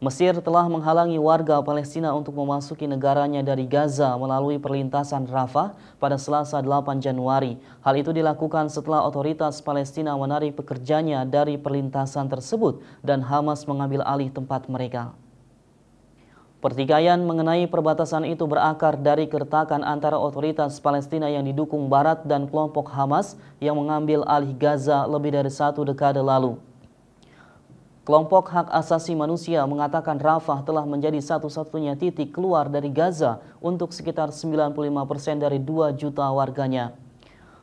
Mesir telah menghalangi warga Palestina untuk memasuki negaranya dari Gaza melalui perlintasan Rafah pada Selasa 8 Januari. Hal itu dilakukan setelah otoritas Palestina menarik pekerjanya dari perlintasan tersebut dan Hamas mengambil alih tempat mereka. Pertikaian mengenai perbatasan itu berakar dari keretakan antara otoritas Palestina yang didukung Barat dan kelompok Hamas yang mengambil alih Gaza lebih dari satu dekade lalu. Kelompok hak asasi manusia mengatakan Rafah telah menjadi satu-satunya titik keluar dari Gaza untuk sekitar 95 persen dari 2 juta warganya.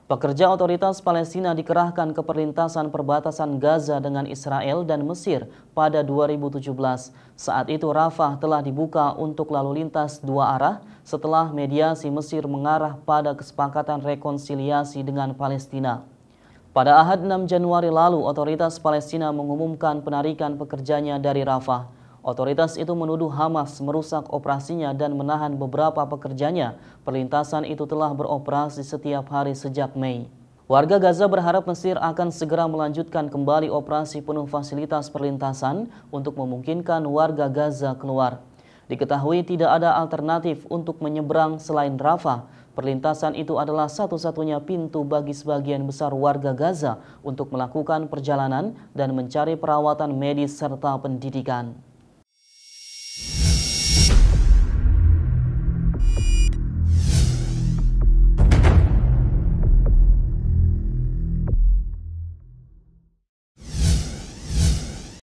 Pekerja otoritas Palestina dikerahkan ke perlintasan perbatasan Gaza dengan Israel dan Mesir pada 2017. Saat itu Rafah telah dibuka untuk lalu lintas dua arah setelah mediasi Mesir mengarah pada kesepakatan rekonsiliasi dengan Palestina. Pada Ahad 6 Januari lalu, otoritas Palestina mengumumkan penarikan pekerjanya dari Rafah. Otoritas itu menuduh Hamas merusak operasinya dan menahan beberapa pekerjanya. Perlintasan itu telah beroperasi setiap hari sejak Mei. Warga Gaza berharap Mesir akan segera melanjutkan kembali operasi penuh fasilitas perlintasan untuk memungkinkan warga Gaza keluar. Diketahui tidak ada alternatif untuk menyeberang selain Rafah, Perlintasan itu adalah satu-satunya pintu bagi sebagian besar warga Gaza untuk melakukan perjalanan dan mencari perawatan medis serta pendidikan.